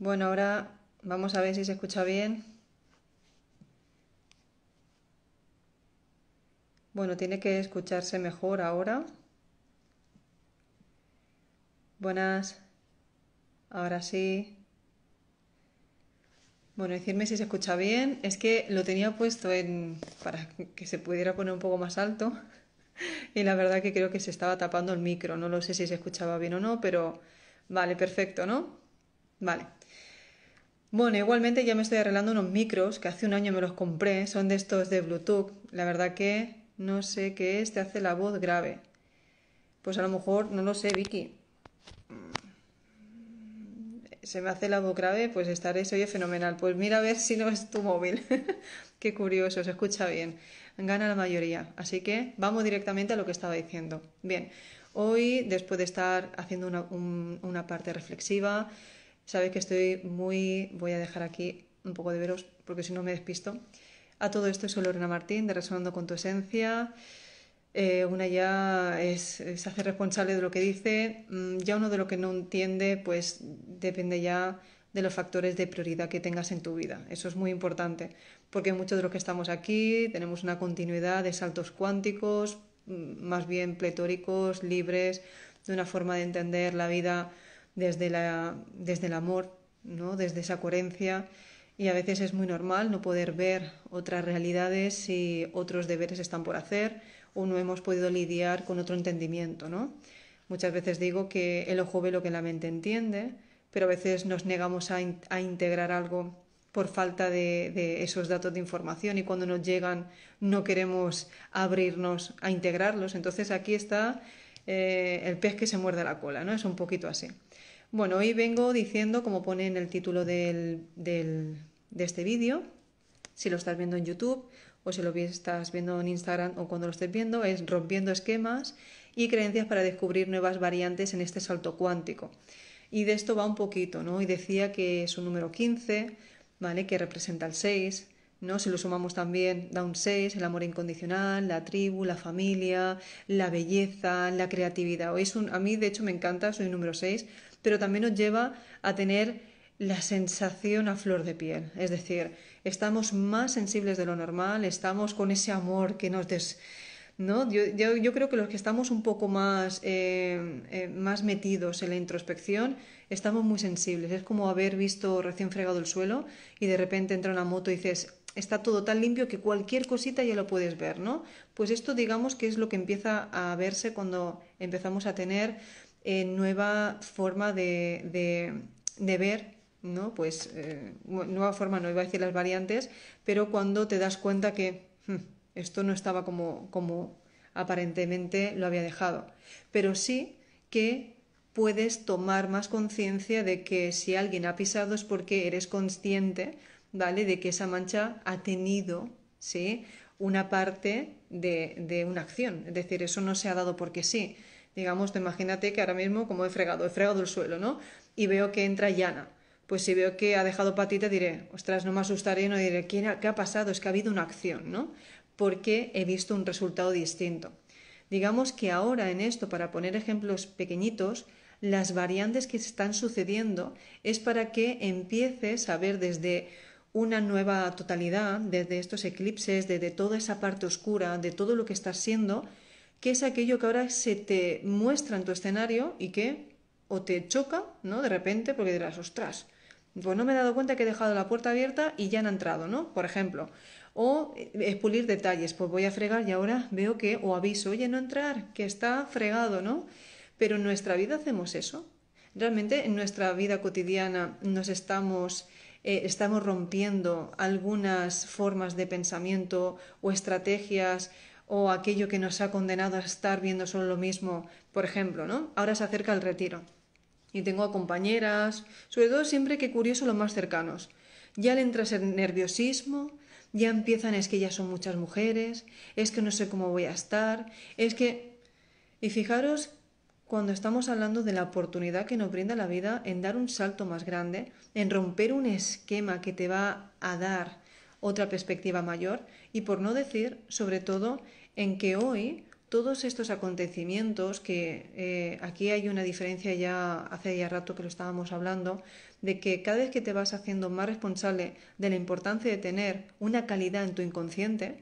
Bueno, ahora vamos a ver si se escucha bien. Bueno, tiene que escucharse mejor ahora. Buenas. Ahora sí. Bueno, decirme si se escucha bien. Es que lo tenía puesto en para que se pudiera poner un poco más alto. Y la verdad que creo que se estaba tapando el micro. No lo sé si se escuchaba bien o no, pero vale, perfecto, ¿no? Vale. Bueno, igualmente ya me estoy arreglando unos micros que hace un año me los compré, son de estos de Bluetooth. La verdad que no sé qué es, te hace la voz grave. Pues a lo mejor, no lo sé, Vicky. Se me hace la voz grave, pues estaré, oye fenomenal. Pues mira a ver si no es tu móvil. qué curioso, se escucha bien. Gana la mayoría. Así que vamos directamente a lo que estaba diciendo. Bien, hoy, después de estar haciendo una parte reflexiva, Sabéis que estoy muy... Voy a dejar aquí un poco de veros porque si no me despisto. A todo esto soy Lorena Martín de Resonando con tu Esencia. Eh, una ya es, se hace responsable de lo que dice, mm, ya uno de lo que no entiende, pues depende ya de los factores de prioridad que tengas en tu vida. Eso es muy importante, porque muchos de los que estamos aquí tenemos una continuidad de saltos cuánticos, mm, más bien pletóricos, libres, de una forma de entender la vida desde, la, el amor, ¿no? desde esa coherencia. Y a veces es muy normal no poder ver otras realidades si otros deberes están por hacer o no hemos podido lidiar con otro entendimiento. ¿no? Muchas veces digo que el ojo ve lo que la mente entiende, pero a veces nos negamos a, integrar algo por falta de, esos datos de información y cuando nos llegan no queremos abrirnos a integrarlos. Entonces aquí está eh, el pez que se muerde la cola, ¿no? Es un poquito así. Bueno, hoy vengo diciendo, como pone en el título del, de este vídeo, si lo estás viendo en YouTube o si lo estás viendo en Instagram o cuando lo estés viendo, es rompiendo esquemas y creencias para descubrir nuevas variantes en este salto cuántico. Y de esto va un poquito, ¿no? Y decía que es un número 15, ¿vale? Que representa el 6, ¿no? Si lo sumamos también, da un 6, el amor incondicional, la tribu, la familia, la belleza, la creatividad. es un, a mí, de hecho, me encanta, soy número 6 pero también nos lleva a tener la sensación a flor de piel. Es decir, estamos más sensibles de lo normal, estamos con ese amor que nos des... ¿No? Yo, creo que los que estamos un poco más, eh, eh, más metidos en la introspección estamos muy sensibles. Es como haber visto recién fregado el suelo y de repente entra una moto y dices, está todo tan limpio que cualquier cosita ya lo puedes ver, ¿no? Pues esto digamos que es lo que empieza a verse cuando empezamos a tener eh, nueva forma de, de, de, ver, ¿no? Pues eh, nueva forma, no iba a decir las variantes, pero cuando te das cuenta que hmm, esto no estaba como, como aparentemente lo había dejado, pero sí que puedes tomar más conciencia de que si alguien ha pisado es porque eres consciente, ¿vale? De que esa mancha ha tenido, ¿sí? Una parte de, de una acción, es decir, eso no se ha dado porque sí. Digamos, imagínate que ahora mismo, como he fregado, he fregado el suelo, ¿no? Y veo que entra llana. Pues si veo que ha dejado patita, diré, ostras, no me asustaré, no diré, ¿qué, ha, qué ha pasado? Es que ha habido una acción, ¿no? Porque he visto un resultado distinto. Digamos que ahora en esto, para poner ejemplos pequeñitos, las variantes que están sucediendo es para que empieces a ver desde una nueva totalidad, desde estos eclipses, desde toda esa parte oscura, de todo lo que estás siendo, que es aquello que ahora se te muestra en tu escenario y que o te choca, ¿no? De repente, porque dirás, ostras, pues no me he dado cuenta que he dejado la puerta abierta y ya han entrado, ¿no? Por ejemplo. O eh, es pulir detalles, pues voy a fregar y ahora veo que, o aviso, oye, no entrar, que está fregado, ¿no? Pero en nuestra vida hacemos eso. Realmente en nuestra vida cotidiana nos estamos, eh, estamos rompiendo algunas formas de pensamiento o estrategias o aquello que nos ha condenado a estar viendo solo lo mismo, por ejemplo, ¿no? Ahora se acerca el retiro y tengo a compañeras, sobre todo siempre que curioso los más cercanos. Ya le entras ese nerviosismo, ya empiezan es que ya son muchas mujeres, es que no sé cómo voy a estar, es que... Y fijaros cuando estamos hablando de la oportunidad que nos brinda la vida en dar un salto más grande, en romper un esquema que te va a dar otra perspectiva mayor y por no decir, sobre todo, en que hoy todos estos acontecimientos, que eh, aquí hay una diferencia ya hace ya rato que lo estábamos hablando, de que cada vez que te vas haciendo más responsable de la importancia de tener una calidad en tu inconsciente,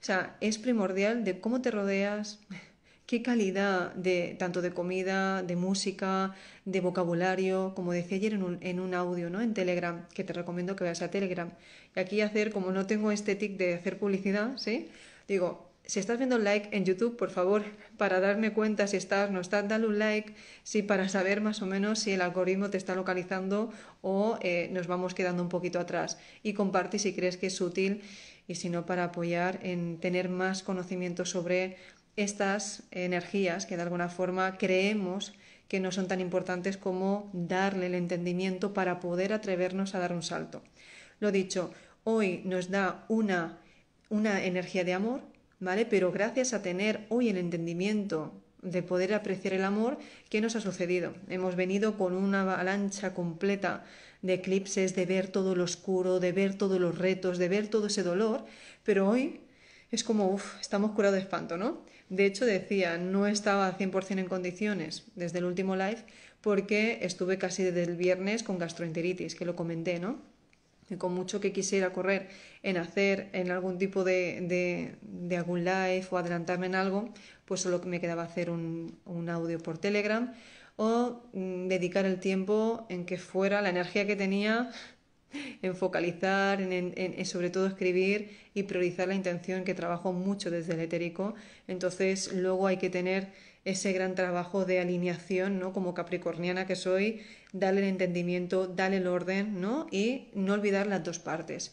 o sea, es primordial de cómo te rodeas, qué calidad de tanto de comida, de música, de vocabulario, como decía ayer en un, audio, ¿no? En Telegram, que te recomiendo que veas a Telegram. Y aquí hacer, como no tengo este tic de hacer publicidad, ¿sí? Digo, si estás viendo un like en YouTube, por favor, para darme cuenta si estás, no estás, dale un like, si para saber más o menos si el algoritmo te está localizando o eh, nos vamos quedando un poquito atrás. Y comparte si crees que es útil y si no, para apoyar en tener más conocimiento sobre estas energías que de alguna forma creemos que no son tan importantes como darle el entendimiento para poder atrevernos a dar un salto. Lo dicho, hoy nos da una energía de amor ¿vale? Pero gracias a tener hoy el entendimiento de poder apreciar el amor, ¿qué nos ha sucedido? Hemos venido con una avalancha completa de eclipses, de ver todo lo oscuro, de ver todos los retos, de ver todo ese dolor, pero hoy es como, uff, estamos curados de espanto, ¿no? De hecho, decía, no estaba 100% en condiciones desde el último live porque estuve casi desde el viernes con gastroenteritis, que lo comenté, ¿no? con mucho que quisiera correr en hacer en algún tipo de, de, algún live o adelantarme en algo, pues solo me quedaba hacer un, audio por Telegram o mm, dedicar el tiempo en que fuera la energía que tenía en focalizar, en, en, sobre todo escribir y priorizar la intención que trabajo mucho desde el etérico. Entonces luego hay que tener ese gran trabajo de alineación, ¿no? Como capricorniana que soy, Dale el entendimiento, dale el orden, ¿no? Y no olvidar las dos partes.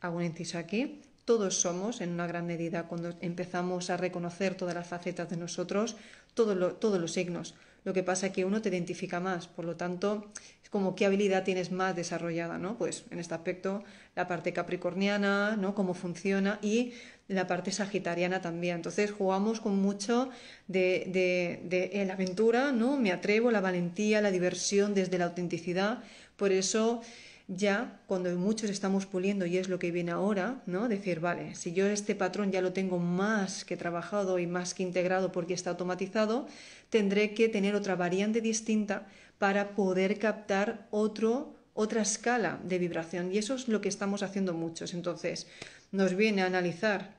Hago un inciso aquí. Todos somos, en una gran medida, cuando empezamos a reconocer todas las facetas de nosotros, todos, todos los signos. Lo que pasa es que uno te identifica más, por lo tanto, como qué habilidad tienes más desarrollada, ¿no? Pues en este aspecto la parte capricorniana, ¿no? Cómo funciona y la parte sagitariana también. Entonces jugamos con mucho de, de, eh, la aventura, ¿no? Me atrevo, la valentía, la diversión desde la autenticidad. Por eso ya cuando muchos estamos puliendo y es lo que viene ahora, ¿no? Decir, vale, si yo este patrón ya lo tengo más que trabajado y más que integrado porque está automatizado, tendré que tener otra variante distinta para poder captar otra escala de vibración. Y eso es lo que estamos haciendo muchos. Entonces, nos viene a analizar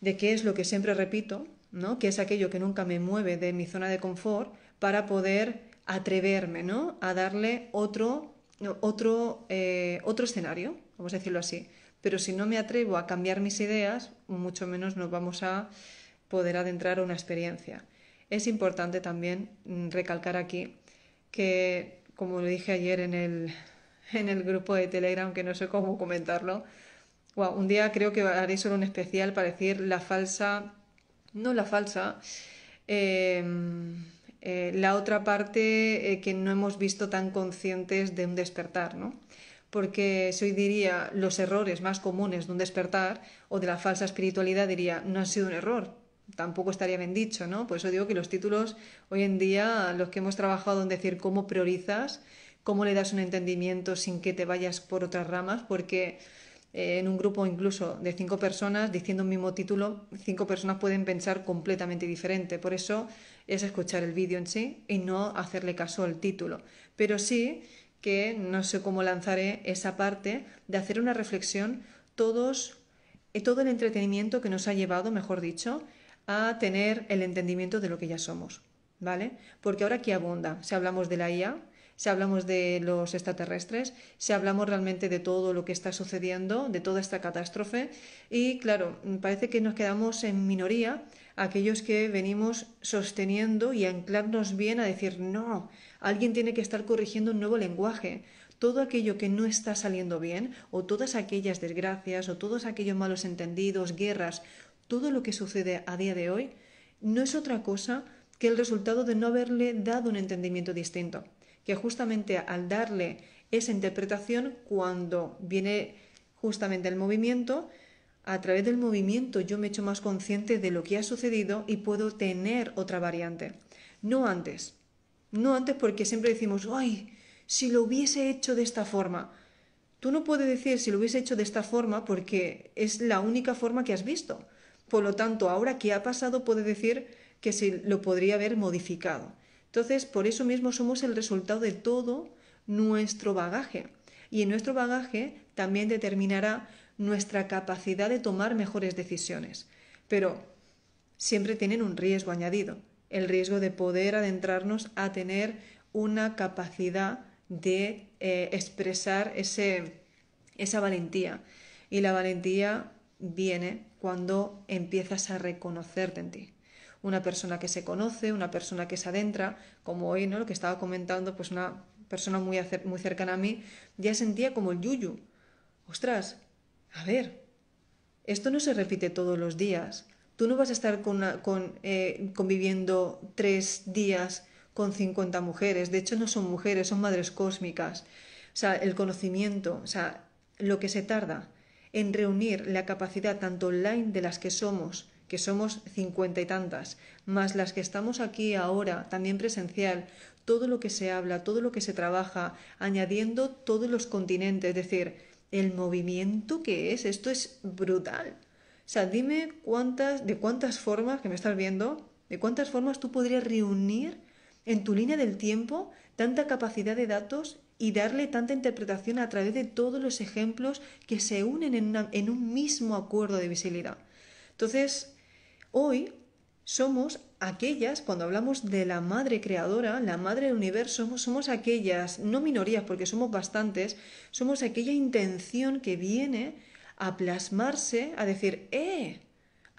de qué es lo que siempre repito, ¿no? que es aquello que nunca me mueve de mi zona de confort, para poder atreverme a darle otro, eh, otro escenario, vamos a decirlo así. Pero si no me atrevo a cambiar mis ideas, mucho menos nos vamos a poder adentrar a una experiencia. Es importante también mm, recalcar aquí que, como lo dije ayer en el, en el grupo de Telegram, que no sé cómo comentarlo, un día creo que haré solo un especial para decir la falsa, no la falsa, eh, eh, la otra parte eh, que no hemos visto tan conscientes de un despertar, ¿no? Porque si hoy diría los errores más comunes de un despertar o de la falsa espiritualidad, diría, no ha sido un error, tampoco estaría bien dicho, ¿no? Por eso digo que los títulos hoy en día, los que hemos trabajado en decir cómo priorizas, cómo le das un entendimiento sin que te vayas por otras ramas, porque eh, en un grupo incluso de cinco personas, diciendo un mismo título, cinco personas pueden pensar completamente diferente. Por eso es escuchar el vídeo en sí y no hacerle caso al título. Pero sí que no sé cómo lanzaré esa parte de hacer una reflexión todos eh, todo el entretenimiento que nos ha llevado, mejor dicho, a tener el entendimiento de lo que ya somos, ¿vale? Porque ahora aquí abunda, si hablamos de la IA, si hablamos de los extraterrestres, si hablamos realmente de todo lo que está sucediendo, de toda esta catástrofe. Y claro, parece que nos quedamos en minoría aquellos que venimos sosteniendo y anclarnos bien a decir, no, alguien tiene que estar corrigiendo un nuevo lenguaje. Todo aquello que no está saliendo bien, o todas aquellas desgracias, o todos aquellos malos entendidos, guerras, todo lo que sucede a día de hoy no es otra cosa que el resultado de no haberle dado un entendimiento distinto, que justamente al darle esa interpretación, cuando viene justamente el movimiento, a través del movimiento yo me echo más consciente de lo que ha sucedido y puedo tener otra variante. No antes, no antes porque siempre decimos, ay, si lo hubiese hecho de esta forma. Tú no puedes decir si lo hubiese hecho de esta forma porque es la única forma que has visto. Por lo tanto, ahora que ha pasado puede decir que se lo podría haber modificado. Entonces, por eso mismo somos el resultado de todo nuestro bagaje. Y en nuestro bagaje también determinará nuestra capacidad de tomar mejores decisiones. Pero siempre tienen un riesgo añadido, el riesgo de poder adentrarnos a tener una capacidad de eh, expresar esa valentía. Y la valentía viene cuando empiezas a reconocerte en ti. Una persona que se conoce, una persona que se adentra, como hoy, ¿no? Lo que estaba comentando, pues una persona muy, muy cercana a mí, ya sentía como el yuyu. Ostras, a ver, esto no se repite todos los días. Tú no vas a estar con eh, conviviendo tres días con 50 mujeres. De hecho, no son mujeres, son madres cósmicas. O sea, el conocimiento, o sea, lo que se tarda en reunir la capacidad tanto online de las que somos, que somos cincuenta y tantas, más las que estamos aquí ahora, también presencial, todo lo que se habla, todo lo que se trabaja, añadiendo todos los continentes, es decir, el movimiento que es, esto es brutal. O sea, dime cuántas, de cuántas formas, que me estás viendo, de cuántas formas tú podrías reunir en tu línea del tiempo tanta capacidad de datos y darle tanta interpretación a través de todos los ejemplos que se unen en, un mismo acuerdo de visibilidad. Entonces, hoy somos aquellas, cuando hablamos de la madre creadora, la madre del universo, somos, somos aquellas, no minorías porque somos bastantes, somos aquella intención que viene a plasmarse, a decir, ¡eh!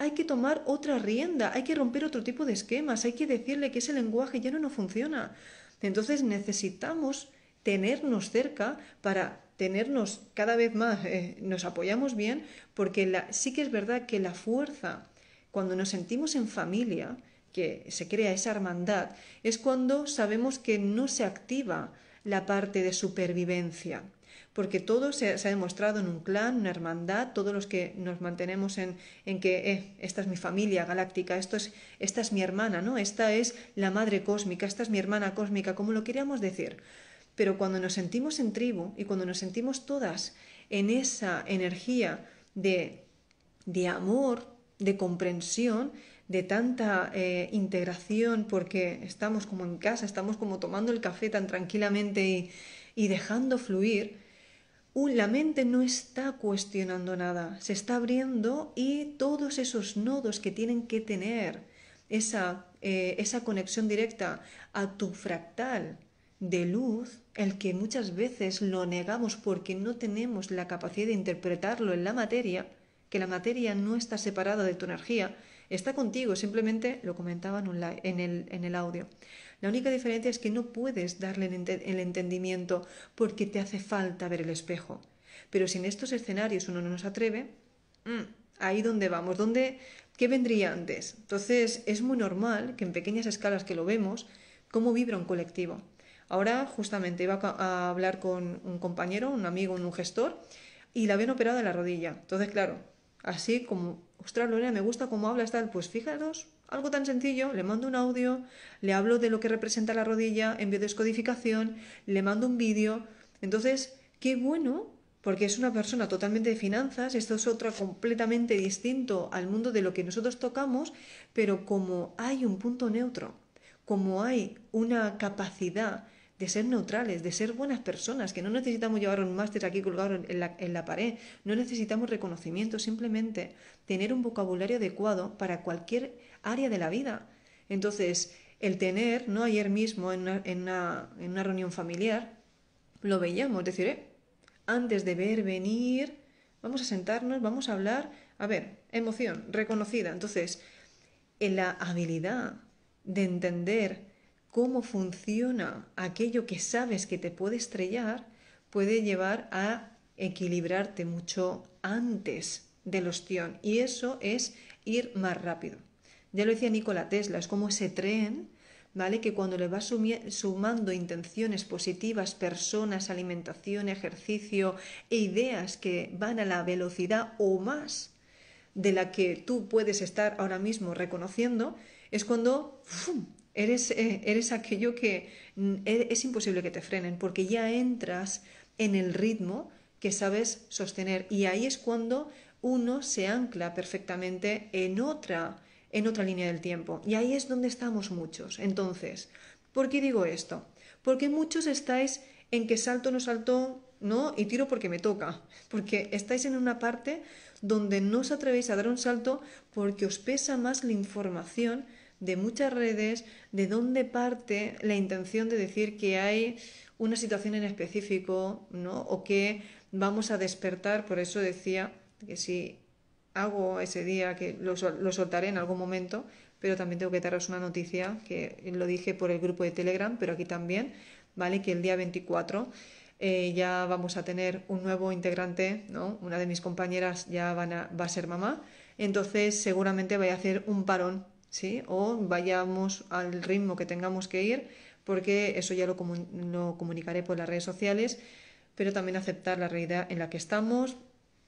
hay que tomar otra rienda, hay que romper otro tipo de esquemas, hay que decirle que ese lenguaje ya no nos funciona. Entonces necesitamos tenernos cerca para tenernos cada vez más, eh, nos apoyamos bien, porque sí que es verdad que la fuerza, cuando nos sentimos en familia, que se crea esa hermandad, es cuando sabemos que no se activa la parte de supervivencia porque todo se, ha demostrado en un clan, una hermandad, todos los que nos mantenemos en, que eh, esta es mi familia galáctica, esto es, esta es mi hermana, ¿no? Esta es la madre cósmica, esta es mi hermana cósmica, como lo queríamos decir. Pero cuando nos sentimos en tribu y cuando nos sentimos todas en esa energía de, de amor, de comprensión, de tanta eh, integración, porque estamos como en casa, estamos como tomando el café tan tranquilamente y, y dejando fluir, la mente no está cuestionando nada, se está abriendo y todos esos nodos que tienen que tener esa, eh, esa conexión directa a tu fractal de luz, el que muchas veces lo negamos porque no tenemos la capacidad de interpretarlo en la materia, que la materia no está separada de tu energía, está contigo, simplemente lo comentaban en, el, en el audio. La única diferencia es que no puedes darle el entendimiento porque te hace falta ver el espejo. Pero si en estos escenarios uno no nos atreve, mm, ahí donde vamos, donde ¿qué vendría antes? Entonces es muy normal que en pequeñas escalas que lo vemos, cómo vibra un colectivo. Ahora justamente iba a hablar con un compañero, un amigo, un gestor, y la habían operado en la rodilla. Entonces, claro, así como, ostras, Lorena, me gusta cómo habla tal, pues fijaros algo tan sencillo, le mando un audio, le hablo de lo que representa la rodilla, envío descodificación, le mando un vídeo. Entonces, qué bueno, porque es una persona totalmente de finanzas, esto es otra completamente distinto al mundo de lo que nosotros tocamos, pero como hay un punto neutro, como hay una capacidad de ser neutrales, de ser buenas personas, que no necesitamos llevar un máster aquí colgado en la, pared, no necesitamos reconocimiento, simplemente tener un vocabulario adecuado para cualquier área de la vida. Entonces, el tener, ¿no? Ayer mismo en una, reunión familiar, lo veíamos, decir, eh, antes de ver venir, vamos a sentarnos, vamos a hablar, a ver, emoción reconocida. Entonces, en la habilidad de entender cómo funciona aquello que sabes que te puede estrellar, puede llevar a equilibrarte mucho antes del ostión. Y eso es ir más rápido. Ya lo decía Nikola Tesla, es como ese tren, ¿vale? Que cuando le vas sumando intenciones positivas, personas, alimentación, ejercicio e ideas que van a la velocidad o más de la que tú puedes estar ahora mismo reconociendo, es cuando eh, eres aquello que mm, e-, es imposible que te frenen, porque ya entras en el ritmo que sabes sostener. Y ahí es cuando uno se ancla perfectamente en otra en otra línea del tiempo. Y ahí es donde estamos muchos. Entonces, ¿por qué digo esto? Porque muchos estáis en que salto no salto, no, y tiro porque me toca. Porque estáis en una parte donde no os atrevéis a dar un salto porque os pesa más la información de muchas redes, de dónde parte la intención de decir que hay una situación en específico, ¿no? O que vamos a despertar, por eso decía que sí hago ese día, que lo, soltaré en algún momento, pero también tengo que daros una noticia que lo dije por el grupo de Telegram, pero aquí también, ¿vale? Que el día 24 eh, ya vamos a tener un nuevo integrante, ¿no? Una de mis compañeras ya van va a ser mamá, entonces seguramente vaya a hacer un parón, ¿sí? O vayamos al ritmo que tengamos que ir, porque eso ya lo, lo comunicaré por las redes sociales, pero también aceptar la realidad en la que estamos,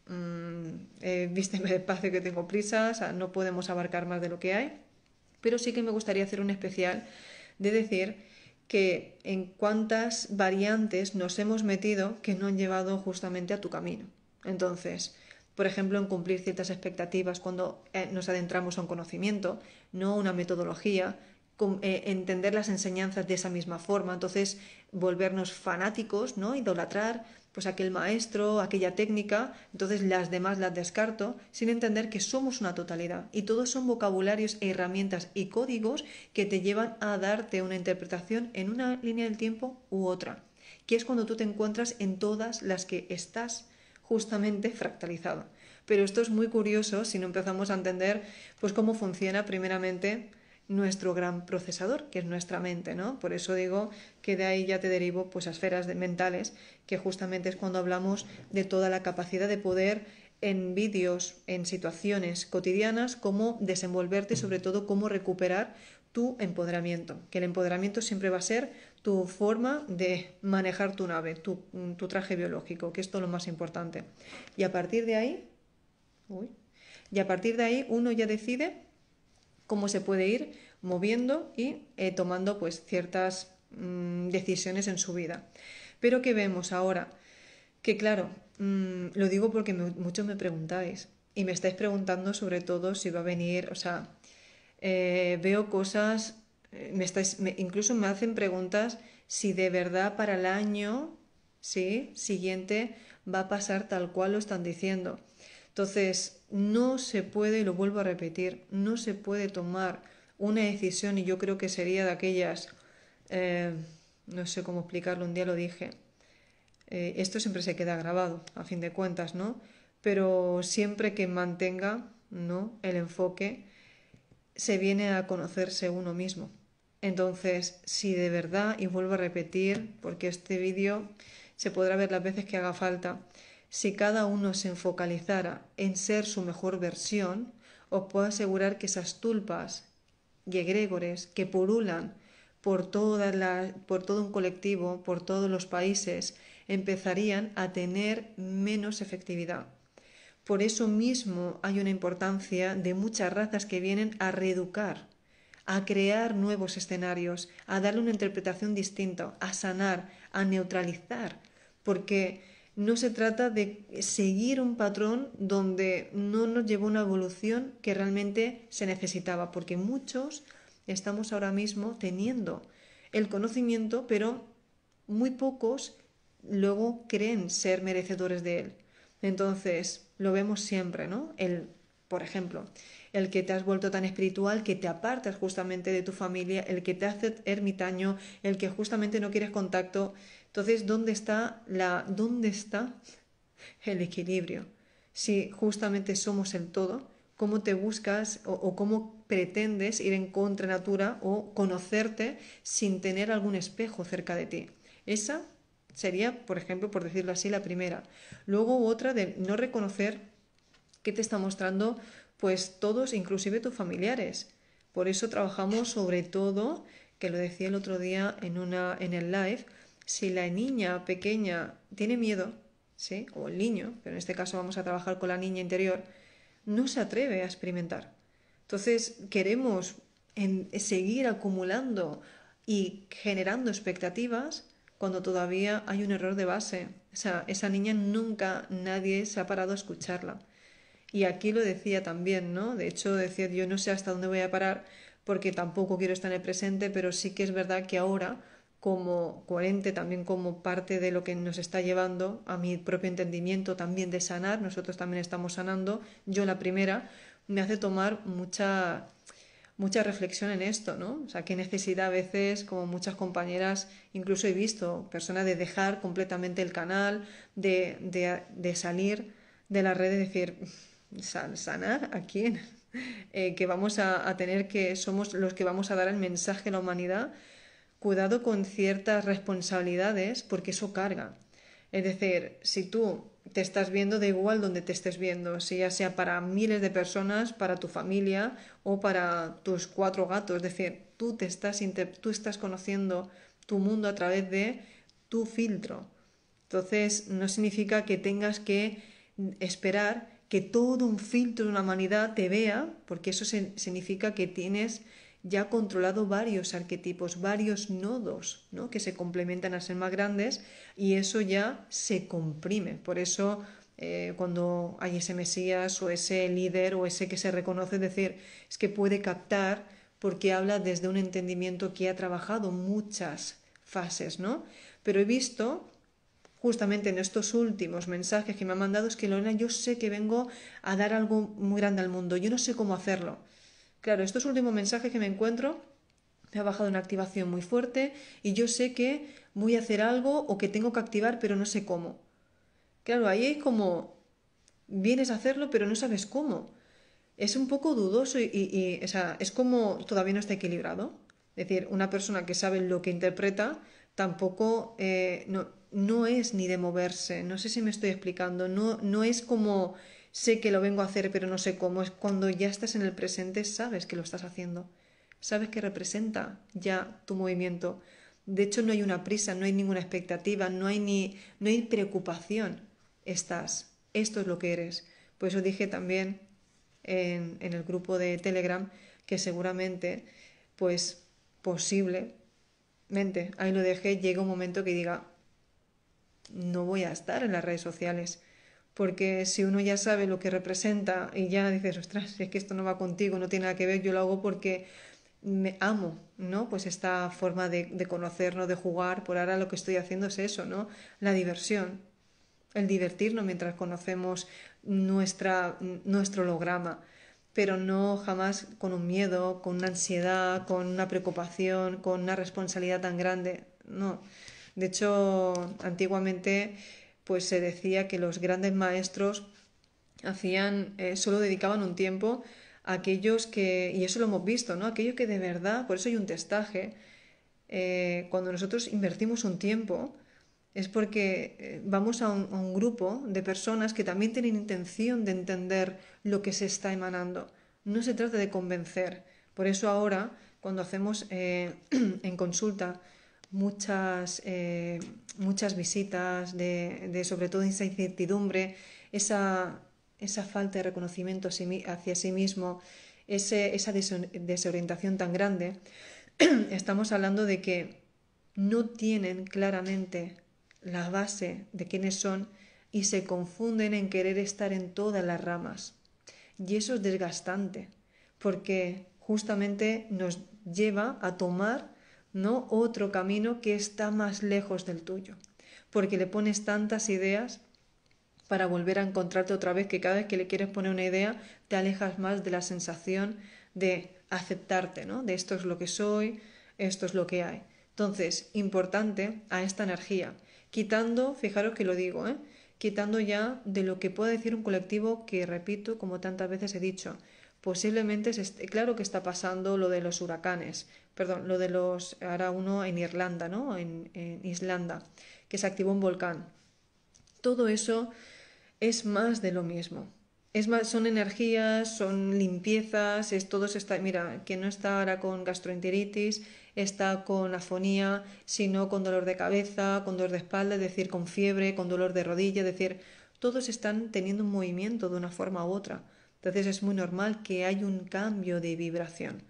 mmm, eh, vísteme despacio que tengo prisas no podemos abarcar más de lo que hay, pero sí que me gustaría hacer un especial de decir que en cuántas variantes nos hemos metido que no han llevado justamente a tu camino. Entonces, por ejemplo, en cumplir ciertas expectativas cuando eh, nos adentramos a un conocimiento, no una metodología, eh, entender las enseñanzas de esa misma forma, entonces volvernos fanáticos, ¿no? idolatrar pues aquel maestro, aquella técnica, entonces las demás las descarto, sin entender que somos una totalidad y todos son vocabularios e herramientas y códigos que te llevan a darte una interpretación en una línea del tiempo u otra, que es cuando tú te encuentras en todas las que estás justamente fractalizado. Pero esto es muy curioso si no empezamos a entender pues cómo funciona primeramente nuestro gran procesador, que es nuestra mente, ¿no? Por eso digo que de ahí ya te derivo pues a esferas mentales, que justamente es cuando hablamos de toda la capacidad de poder en vídeos, en situaciones cotidianas, cómo desenvolverte y sobre todo cómo recuperar tu empoderamiento, que el empoderamiento siempre va a ser tu forma de manejar tu nave, tu, traje biológico, que es todo lo más importante. Y a partir de ahí, y a partir de ahí uno ya decide cómo se puede ir moviendo y eh, tomando pues ciertas mm, decisiones en su vida. Pero ¿qué vemos ahora? Que claro, mm, lo digo porque muchos me preguntáis y me estáis preguntando sobre todo si va a venir, o sea, eh, veo cosas, eh, me estáis, incluso me hacen preguntas si de verdad para el año ¿sí? siguiente va a pasar tal cual lo están diciendo. Entonces, no se puede, y lo vuelvo a repetir, no se puede tomar una decisión y yo creo que sería de aquellas, eh, no sé cómo explicarlo, un día lo dije, eh, esto siempre se queda grabado, a fin de cuentas, ¿no? Pero siempre que mantenga, ¿no? El enfoque, se viene a conocerse uno mismo. Entonces, si de verdad, y vuelvo a repetir, porque este vídeo se podrá ver las veces que haga falta, si cada uno se enfocalizara en ser su mejor versión, os puedo asegurar que esas tulpas y egregores que purulan por, toda por todo un colectivo, por todos los países, empezarían a tener menos efectividad. Por eso mismo hay una importancia de muchas razas que vienen a reeducar, a crear nuevos escenarios, a darle una interpretación distinta, a sanar, a neutralizar, porque no se trata de seguir un patrón donde no nos llevó una evolución que realmente se necesitaba, porque muchos estamos ahora mismo teniendo el conocimiento, pero muy pocos luego creen ser merecedores de él. Entonces, lo vemos siempre, ¿no? El, por ejemplo, el que te has vuelto tan espiritual que te apartas justamente de tu familia, el que te hace ermitaño, el que justamente no quieres contacto, entonces, ¿dónde está, la, ¿dónde está el equilibrio? Si justamente somos el todo, ¿cómo te buscas o, cómo pretendes ir en contra natura o conocerte sin tener algún espejo cerca de ti? Esa sería, por ejemplo, por decirlo así, la primera. Luego otra de no reconocer que te está mostrando pues todos, inclusive tus familiares. Por eso trabajamos sobre todo, que lo decía el otro día en, una, en el live, si la niña pequeña tiene miedo, ¿sí? o el niño, pero en este caso vamos a trabajar con la niña interior, no se atreve a experimentar. Entonces queremos seguir acumulando y generando expectativas cuando todavía hay un error de base. O esa niña nunca nadie se ha parado a escucharla. Y aquí lo decía también, ¿no? De hecho, decía, yo no sé hasta dónde voy a parar porque tampoco quiero estar en el presente, pero sí que es verdad que ahora como coherente, también como parte de lo que nos está llevando a mi propio entendimiento también de sanar, nosotros también estamos sanando, yo la primera, me hace tomar mucha, mucha reflexión en esto, ¿no? O sea, qué necesidad a veces, como muchas compañeras, incluso he visto personas de dejar completamente el canal, de, de, de salir de las redes, decir, ¿sanar a quién? Eh, que vamos a, a tener que, somos los que vamos a dar el mensaje a la humanidad cuidado con ciertas responsabilidades porque eso carga. Es decir, si tú te estás viendo, da igual donde te estés viendo, si ya sea para miles de personas, para tu familia o para tus cuatro gatos. Es decir, tú, te estás, tú estás conociendo tu mundo a través de tu filtro. Entonces, no significa que tengas que esperar que todo un filtro de una humanidad te vea, porque eso significa que tienes ya ha controlado varios arquetipos, varios nodos, ¿no? que se complementan a ser más grandes y eso ya se comprime. Por eso eh, cuando hay ese Mesías o ese líder o ese que se reconoce, es decir, es que puede captar porque habla desde un entendimiento que ha trabajado muchas fases, ¿no? Pero he visto justamente en estos últimos mensajes que me han mandado es que Lorena, yo sé que vengo a dar algo muy grande al mundo, yo no sé cómo hacerlo. Claro, el último mensaje que me encuentro me ha bajado una activación muy fuerte y yo sé que voy a hacer algo o que tengo que activar, pero no sé cómo. Claro, ahí es como vienes a hacerlo, pero no sabes cómo. Es un poco dudoso y, o sea, es como todavía no está equilibrado. Es decir, una persona que sabe lo que interpreta tampoco eh, no, no, es ni de moverse. No sé si me estoy explicando. No, no es como sé que lo vengo a hacer pero no sé cómo, es cuando ya estás en el presente, sabes que lo estás haciendo, sabes que representa ya tu movimiento. De hecho, no hay una prisa, no hay ninguna expectativa, no hay ni no hay preocupación. Estás, esto es lo que eres. Por eso dije también en, en el grupo de Telegram que seguramente, pues posiblemente, ahí lo dejé, llega un momento que diga, no voy a estar en las redes sociales porque si uno ya sabe lo que representa y ya dices, ostras, es que esto no va contigo, no tiene nada que ver, yo lo hago porque me amo, ¿no? Pues esta forma de, conocernos, de jugar, por ahora lo que estoy haciendo es eso, ¿no? La diversión, el divertirnos mientras conocemos nuestra, nuestro holograma, pero no jamás con un miedo, con una ansiedad, con una preocupación, con una responsabilidad tan grande, no. De hecho, antiguamente pues se decía que los grandes maestros hacían, eh, solo dedicaban un tiempo a aquellos que, y eso lo hemos visto, ¿no? Aquellos que de verdad, por eso hay un testaje, eh, cuando nosotros invertimos un tiempo, es porque eh, vamos a un, grupo de personas que también tienen intención de entender lo que se está emanando. No se trata de convencer. Por eso ahora, cuando hacemos en consulta muchas, eh, muchas visitas, de, sobre todo esa incertidumbre, esa, falta de reconocimiento hacia sí mismo, esa desorientación tan grande, estamos hablando de que no tienen claramente la base de quiénes son y se confunden en querer estar en todas las ramas. Y eso es desgastante, porque justamente nos lleva a tomar no otro camino que está más lejos del tuyo, porque le pones tantas ideas para volver a encontrarte otra vez que cada vez que le quieres poner una idea te alejas más de la sensación de aceptarte, ¿no? De esto es lo que soy, esto es lo que hay. Entonces, importante a esta energía, quitando, fijaros que lo digo, ¿eh? quitando ya de lo que pueda decir un colectivo que, repito, como tantas veces he dicho, posiblemente, es claro que está pasando lo de los huracanes, perdón, lo de los, ahora uno en Irlanda, ¿no? En, Islanda, que se activó un volcán. Todo eso es más de lo mismo. Es son energías, son limpiezas, es todo está, mira, quien no está ahora con gastroenteritis, está con afonía, sino con dolor de cabeza, con dolor de espalda, es decir, con fiebre, con dolor de rodilla, es decir, todos están teniendo un movimiento de una forma u otra. Entonces es muy normal que hay un cambio de vibración.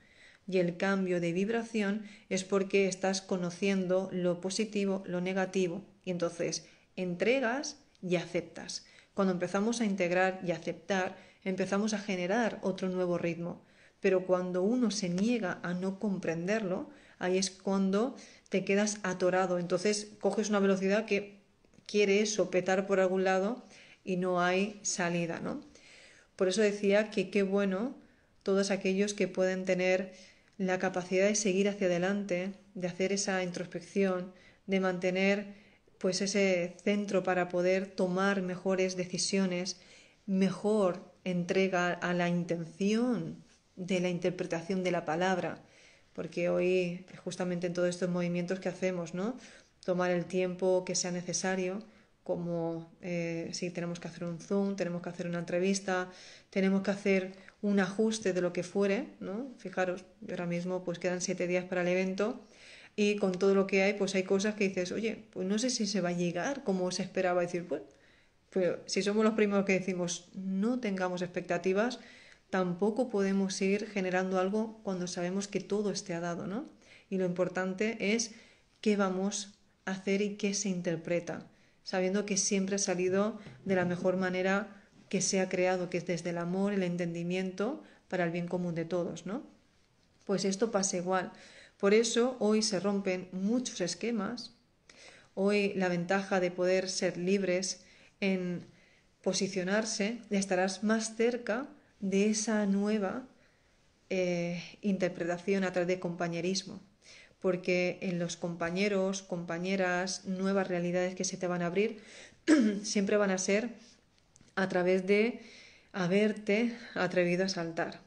Y el cambio de vibración es porque estás conociendo lo positivo, lo negativo. Y entonces entregas y aceptas. Cuando empezamos a integrar y aceptar, empezamos a generar otro nuevo ritmo. Pero cuando uno se niega a no comprenderlo, ahí es cuando te quedas atorado. Entonces coges una velocidad que quiere sopetar por algún lado y no hay salida, ¿no? Por eso decía que qué bueno todos aquellos que pueden tener la capacidad de seguir hacia adelante, de hacer esa introspección, de mantener pues ese centro para poder tomar mejores decisiones, mejor entrega a la intención de la interpretación de la palabra, porque hoy justamente en todos estos movimientos que hacemos, ¿no? Tomar el tiempo que sea necesario como eh, si tenemos que hacer un zoom, tenemos que hacer una entrevista, tenemos que hacer un ajuste de lo que fuere, ¿no? Fijaros, ahora mismo pues quedan siete días para el evento y con todo lo que hay, pues hay cosas que dices, oye, pues no sé si se va a llegar como se esperaba. Decir, pues, si somos los primeros que decimos no tengamos expectativas, tampoco podemos ir generando algo cuando sabemos que todo esté dado, ¿no? Y lo importante es qué vamos a hacer y qué se interpreta sabiendo que siempre ha salido de la mejor manera que se ha creado, que es desde el amor, el entendimiento, para el bien común de todos, ¿no? Pues esto pasa igual. Por eso hoy se rompen muchos esquemas. Hoy la ventaja de poder ser libres en posicionarse, estarás más cerca de esa nueva eh, interpretación a través de compañerismo porque en los compañeros, compañeras, nuevas realidades que se te van a abrir, siempre van a ser a través de haberte atrevido a saltar.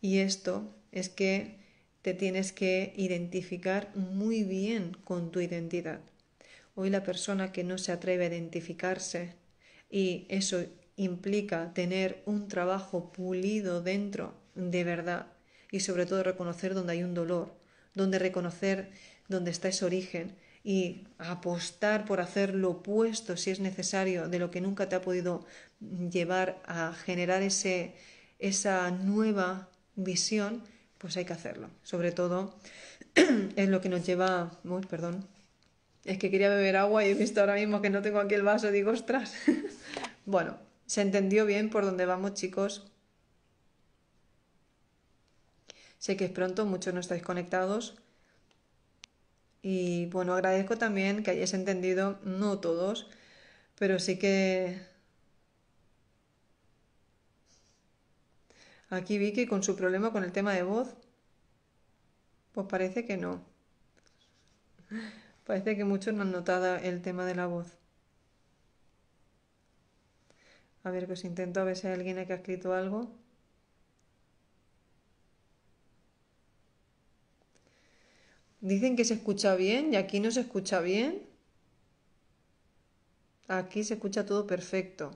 Y esto es que te tienes que identificar muy bien con tu identidad. Hoy la persona que no se atreve a identificarse y eso implica tener un trabajo pulido dentro de verdad y sobre todo reconocer donde hay un dolor, donde reconocer dónde está ese origen y apostar por hacer lo opuesto si es necesario de lo que nunca te ha podido llevar a generar ese, esa nueva visión, pues hay que hacerlo. Sobre todo es lo que nos lleva... Uy, perdón. Es que quería beber agua y he visto ahora mismo que no tengo aquí el vaso. Digo, ostras. bueno, se entendió bien por dónde vamos, chicos. Sé que es pronto, muchos no estáis conectados. Y bueno, agradezco también que hayáis entendido, no todos, pero sí que... Aquí Vicky con su problema con el tema de voz, pues parece que no. Parece que muchos no han notado el tema de la voz. A ver, que os intento a ver si hay alguien que ha escrito algo. Dicen que se escucha bien y aquí no se escucha bien. Aquí se escucha todo perfecto.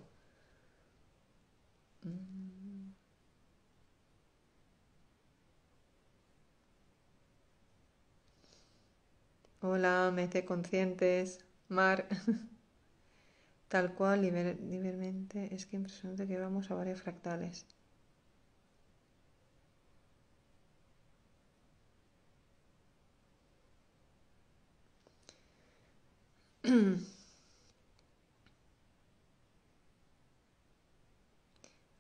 Hola, me conscientes. Mar. Tal cual, libremente, Es que impresionante que vamos a varios fractales.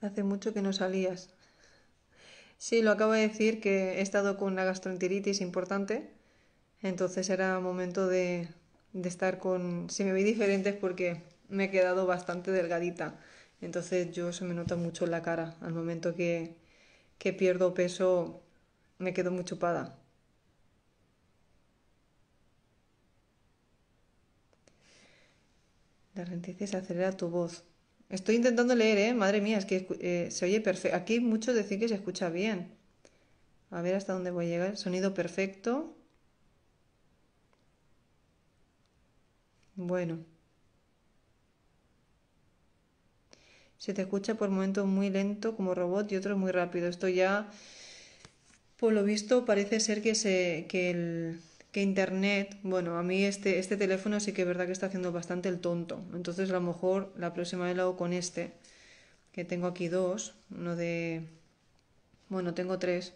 Hace mucho que no salías. Sí, lo acabo de decir que he estado con una gastroenteritis importante, entonces era momento de, estar con... Si me vi diferentes porque me he quedado bastante delgadita, entonces yo se me nota mucho en la cara. Al momento que, que pierdo peso me quedo muy chupada. La acelera tu voz. Estoy intentando leer, ¿eh? Madre mía, es que eh, se oye perfecto. Aquí muchos decir que se escucha bien. A ver hasta dónde voy a llegar. Sonido perfecto. Bueno. Se te escucha por momentos muy lento como robot y otro muy rápido. Esto ya, por lo visto, parece ser que, se, que el, que Internet, bueno, a mí este, este teléfono sí que es verdad que está haciendo bastante el tonto. Entonces a lo mejor la próxima vez lo hago con este, que tengo aquí dos, uno de, bueno, tengo tres,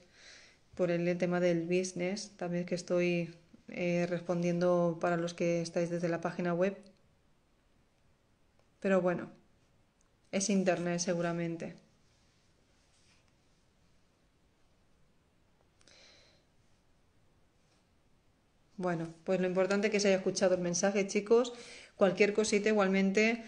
por el tema del business, también que estoy eh, respondiendo para los que estáis desde la página web. Pero bueno, es Internet seguramente. Bueno, pues lo importante es que se haya escuchado el mensaje, chicos. Cualquier cosita igualmente,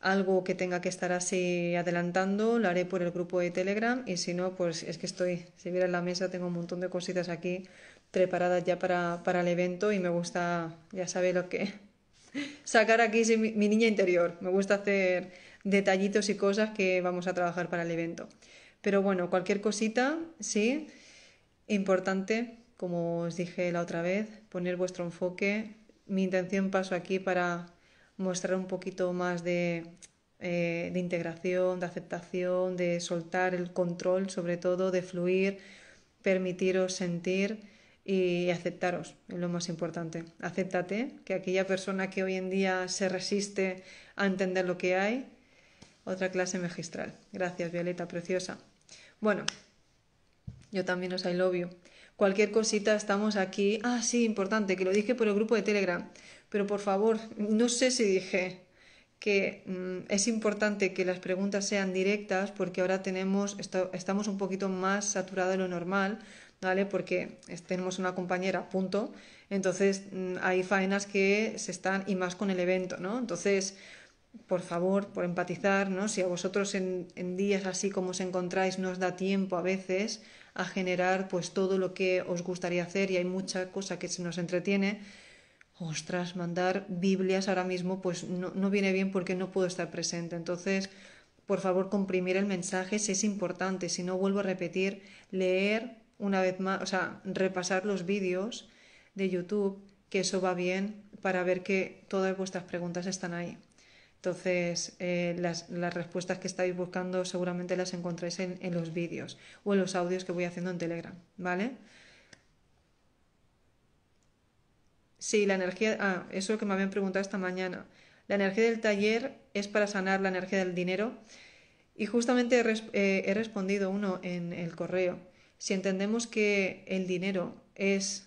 algo que tenga que estar así adelantando, lo haré por el grupo de Telegram y si no, pues es que estoy, si vieras la mesa, tengo un montón de cositas aquí preparadas ya para, el evento y me gusta, ya sabéis lo que, sacar aquí mi niña interior. Me gusta hacer detallitos y cosas que vamos a trabajar para el evento. Pero bueno, cualquier cosita, sí, importante como os dije la otra vez, poner vuestro enfoque. Mi intención paso aquí para mostrar un poquito más de, eh, de integración, de aceptación, de soltar el control, sobre todo, de fluir, permitiros sentir y aceptaros, es lo más importante. Acéptate, que aquella persona que hoy en día se resiste a entender lo que hay, otra clase magistral. Gracias, Violeta, preciosa. Bueno, yo también os I love cualquier cosita estamos aquí. Ah, sí, importante, que lo dije por el grupo de Telegram. Pero por favor, no sé si dije que mm, es importante que las preguntas sean directas porque ahora tenemos, estamos un poquito más saturados de lo normal, ¿vale? Porque tenemos una compañera, punto. Entonces mm, hay faenas que se están y más con el evento, ¿no? Entonces, por favor, por empatizar, ¿no? Si a vosotros en, en días así como os encontráis no os da tiempo a veces, a generar pues todo lo que os gustaría hacer y hay mucha cosa que se nos entretiene. Ostras, mandar Biblias ahora mismo pues no, no viene bien porque no puedo estar presente. Entonces, por favor, comprimir el mensaje si es importante. Si no, vuelvo a repetir, leer una vez más, o sea, repasar los vídeos de YouTube, que eso va bien para ver que todas vuestras preguntas están ahí. Entonces, eh, las, respuestas que estáis buscando seguramente las encontráis en, los vídeos o en los audios que voy haciendo en Telegram, ¿vale? Sí, la energía, ah, eso es lo que me habían preguntado esta mañana. La energía del taller es para sanar la energía del dinero. Y justamente he eh, respondido uno en el correo. Si entendemos que el dinero es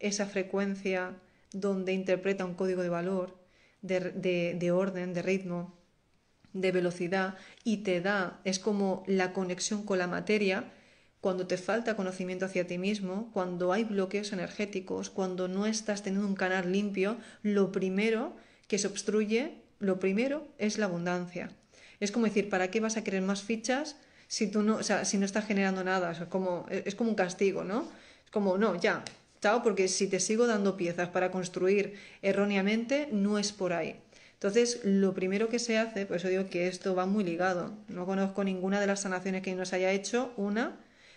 esa frecuencia donde interpreta un código de valor, de, orden, de ritmo, de velocidad y te da, es como la conexión con la materia, cuando te falta conocimiento hacia ti mismo, cuando hay bloqueos energéticos, cuando no estás teniendo un canal limpio, lo primero que se obstruye, lo primero es la abundancia. Es como decir, ¿para qué vas a querer más fichas si tú no, o sea, si no estás generando nada? como, es como un castigo, ¿no? Es como, no, ya, porque si te sigo dando piezas para construir erróneamente, no es por ahí. Entonces, lo primero que se hace, por eso digo que esto va muy ligado. No conozco ninguna de las sanaciones que nos haya hecho, una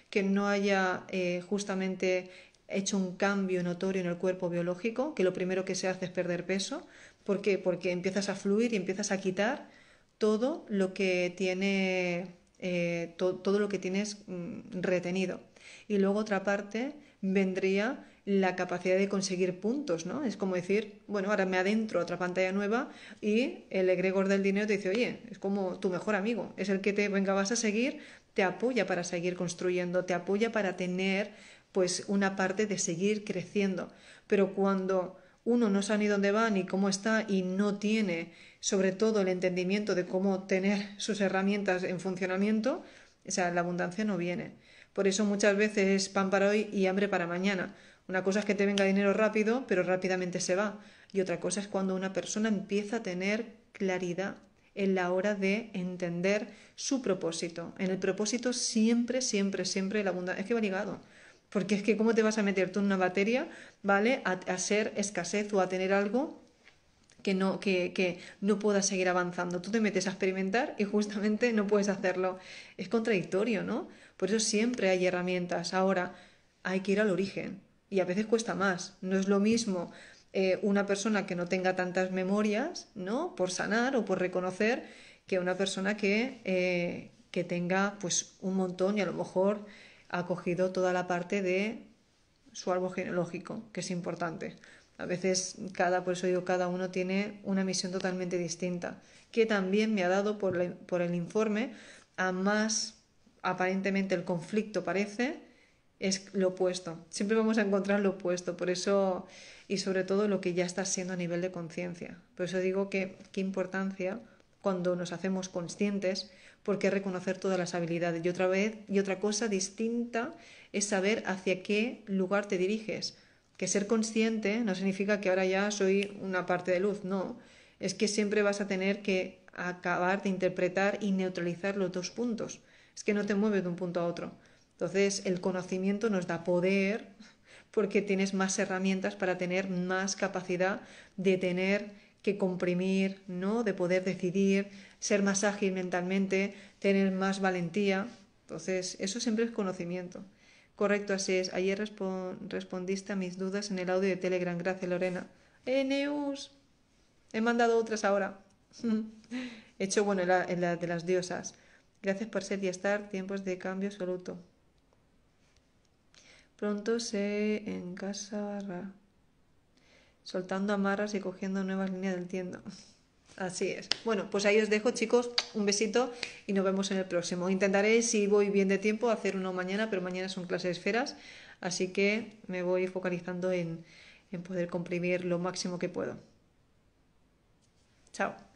que no haya eh, justamente hecho un cambio notorio en el cuerpo biológico, que lo primero que se hace es perder peso. ¿Por qué? Porque empiezas a fluir y empiezas a quitar todo lo que tiene eh, todo lo que tienes mm, retenido. Y luego otra parte vendría la capacidad de conseguir puntos, ¿no? Es como decir, bueno, ahora me adentro a otra pantalla nueva y el egregor del dinero te dice, oye, es como tu mejor amigo, es el que te, venga, vas a seguir, te apoya para seguir construyendo, te apoya para tener, pues, una parte de seguir creciendo. Pero cuando uno no sabe ni dónde va ni cómo está y no tiene, sobre todo, el entendimiento de cómo tener sus herramientas en funcionamiento, o sea, la abundancia no viene. Por eso muchas veces es pan para hoy y hambre para mañana una cosa es que te venga dinero rápido, pero rápidamente se va. Y otra cosa es cuando una persona empieza a tener claridad en la hora de entender su propósito. En el propósito siempre, siempre, siempre la abundancia. Es que va ligado. Porque es que cómo te vas a meter tú en una batería, ¿vale? A, ser escasez o a tener algo que no, que, que no puedas seguir avanzando. Tú te metes a experimentar y justamente no puedes hacerlo. Es contradictorio, ¿no? Por eso siempre hay herramientas. Ahora hay que ir al origen y a veces cuesta más. No es lo mismo eh, una persona que no tenga tantas memorias, ¿no? Por sanar o por reconocer que una persona que, eh, que tenga pues un montón y a lo mejor ha cogido toda la parte de su árbol genealógico, que es importante. A veces cada, por eso cada uno tiene una misión totalmente distinta, que también me ha dado por el informe a más, aparentemente el conflicto parece, es lo opuesto. Siempre vamos a encontrar lo opuesto, por eso y sobre todo lo que ya estás siendo a nivel de conciencia. Por eso digo que qué importancia cuando nos hacemos conscientes, porque reconocer todas las habilidades. Y otra vez, y otra cosa distinta es saber hacia qué lugar te diriges. Que ser consciente no significa que ahora ya soy una parte de luz, no. Es que siempre vas a tener que acabar de interpretar y neutralizar los dos puntos. Es que no te mueves de un punto a otro. Entonces el conocimiento nos da poder porque tienes más herramientas para tener más capacidad de tener que comprimir, ¿no? De poder decidir, ser más ágil mentalmente, tener más valentía. Entonces, eso siempre es conocimiento. Correcto, así es. Ayer respondiste a mis dudas en el audio de Telegram. Gracias, Lorena. eneus ¡Eh, He mandado otras ahora. He hecho, bueno, la de las diosas. Gracias por ser y estar. Tiempos de cambio absoluto. Pronto se casa soltando amarras y cogiendo nuevas líneas del tiendo. Así es. Bueno, pues ahí os dejo, chicos. Un besito y nos vemos en el próximo. Intentaré, si voy bien de tiempo, hacer uno mañana, pero mañana son clases esferas, así que me voy focalizando en, en poder comprimir lo máximo que puedo. Chao.